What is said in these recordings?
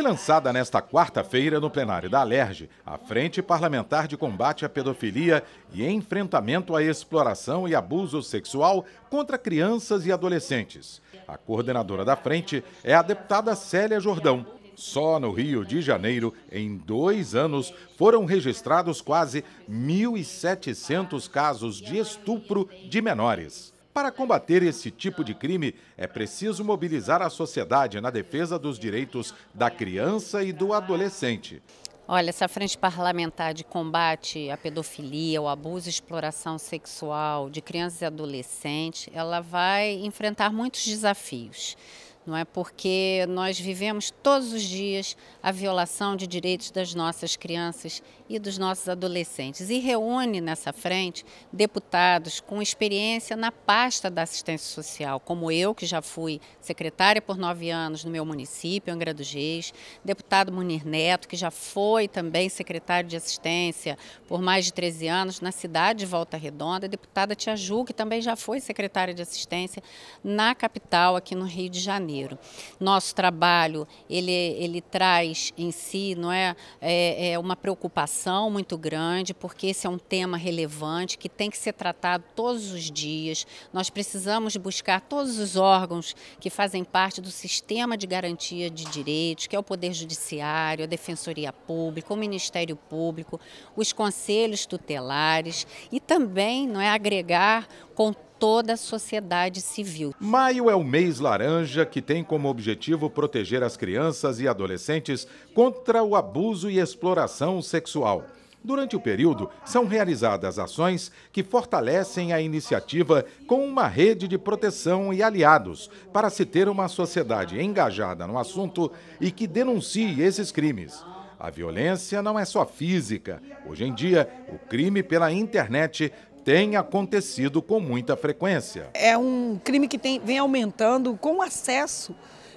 Foi lançada nesta quarta-feira no plenário da Alerj, a Frente Parlamentar de Combate à Pedofilia e Enfrentamento à Exploração e Abuso Sexual contra Crianças e Adolescentes. A coordenadora da frente é a deputada Célia Jordão. Só no Rio de Janeiro, em dois anos, foram registrados quase 1.700 casos de estupro de menores. Para combater esse tipo de crime, é preciso mobilizar a sociedade na defesa dos direitos da criança e do adolescente. Olha, essa frente parlamentar de combate à pedofilia, ao abuso e exploração sexual de crianças e adolescentes, ela vai enfrentar muitos desafios não é? Porque nós vivemos todos os dias a violação de direitos das nossas crianças e dos nossos adolescentes. E reúne nessa frente deputados com experiência na pasta da assistência social, como eu, que já fui secretária por nove anos no meu município, Angra dos Reis, deputado Munir Neto, que já foi também secretário de assistência por mais de 13 anos na cidade de Volta Redonda, deputada Tia Ju, que também já foi secretária de assistência na capital, aqui no Rio de Janeiro. Janeiro. Nosso trabalho ele, ele traz em si não é, é, é uma preocupação muito grande, porque esse é um tema relevante que tem que ser tratado todos os dias. Nós precisamos buscar todos os órgãos que fazem parte do sistema de garantia de direitos, que é o Poder Judiciário, a Defensoria Pública, o Ministério Público, os conselhos tutelares e também não é agregar com toda a sociedade civil. Maio é o mês laranja que tem como objetivo proteger as crianças e adolescentes contra o abuso e exploração sexual. Durante o período, são realizadas ações que fortalecem a iniciativa com uma rede de proteção e aliados, para se ter uma sociedade engajada no assunto e que denuncie esses crimes. A violência não é só física. Hoje em dia, o crime pela internet tem acontecido com muita frequência. É um crime que tem, vem aumentando com o acesso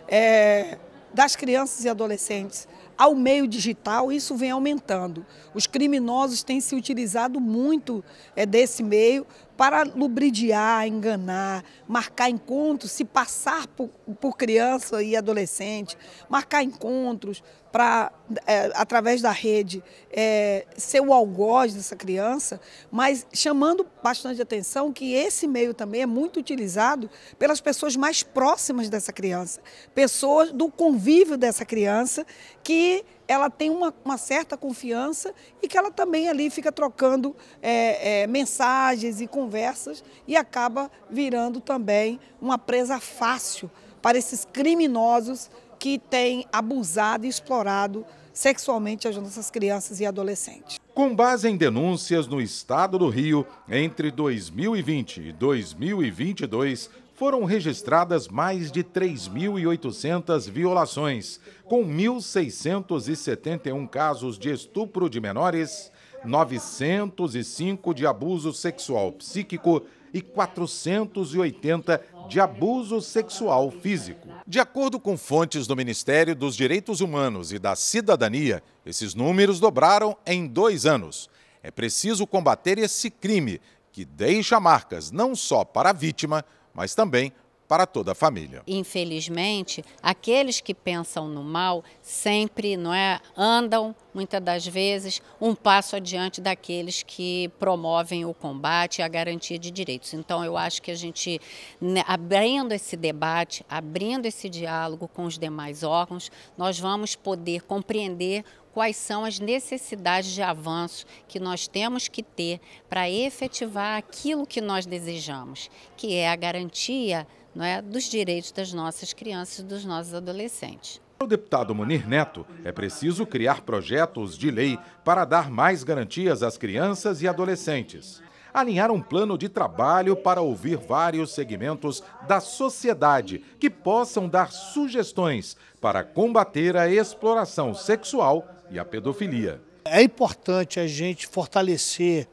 é, das crianças e adolescentes ao meio digital, isso vem aumentando. Os criminosos têm se utilizado muito é, desse meio para lubridiar, enganar, marcar encontros, se passar por, por criança e adolescente, marcar encontros para, é, através da rede, é, ser o algoz dessa criança, mas chamando bastante atenção que esse meio também é muito utilizado pelas pessoas mais próximas dessa criança, pessoas do convívio dessa criança que ela tem uma, uma, certa confiança e que ela também ali fica trocando é, é, mensagens e conversas e acaba virando também uma presa fácil para esses criminosos que têm abusado e explorado sexualmente as nossas crianças e adolescentes. Com base em denúncias no estado do Rio, entre 2020 e 2022, foram registradas mais de 3.800 violações, com 1.671 casos de estupro de menores, 905 de abuso sexual psíquico e 480 de abuso sexual físico. De acordo com fontes do Ministério dos Direitos Humanos e da Cidadania, esses números dobraram em dois anos. É preciso combater esse crime que deixa marcas não só para a vítima, mas também para toda a família. Infelizmente, aqueles que pensam no mal sempre não é, andam, muitas das vezes, um passo adiante daqueles que promovem o combate e a garantia de direitos. Então, eu acho que a gente, né, abrindo esse debate, abrindo esse diálogo com os demais órgãos, nós vamos poder compreender quais são as necessidades de avanço que nós temos que ter para efetivar aquilo que nós desejamos, que é a garantia não é, dos direitos das nossas crianças e dos nossos adolescentes. Para o deputado Munir Neto, é preciso criar projetos de lei para dar mais garantias às crianças e adolescentes. Alinhar um plano de trabalho para ouvir vários segmentos da sociedade que possam dar sugestões para combater a exploração sexual e a pedofilia. É importante a gente fortalecer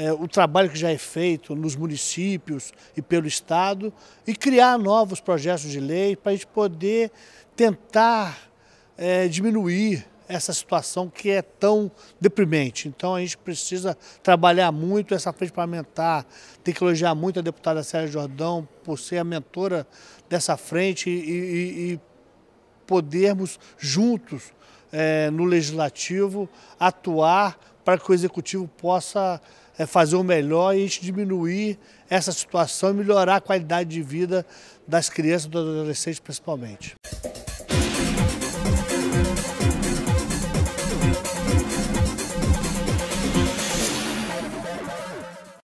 é, o trabalho que já é feito nos municípios e pelo Estado e criar novos projetos de lei para a gente poder tentar é, diminuir essa situação que é tão deprimente. Então a gente precisa trabalhar muito essa frente parlamentar, tem que elogiar muito a deputada Sérgio Jordão por ser a mentora dessa frente e, e, e podermos juntos é, no legislativo atuar para que o executivo possa é, fazer o melhor e diminuir essa situação e melhorar a qualidade de vida das crianças e dos adolescentes, principalmente.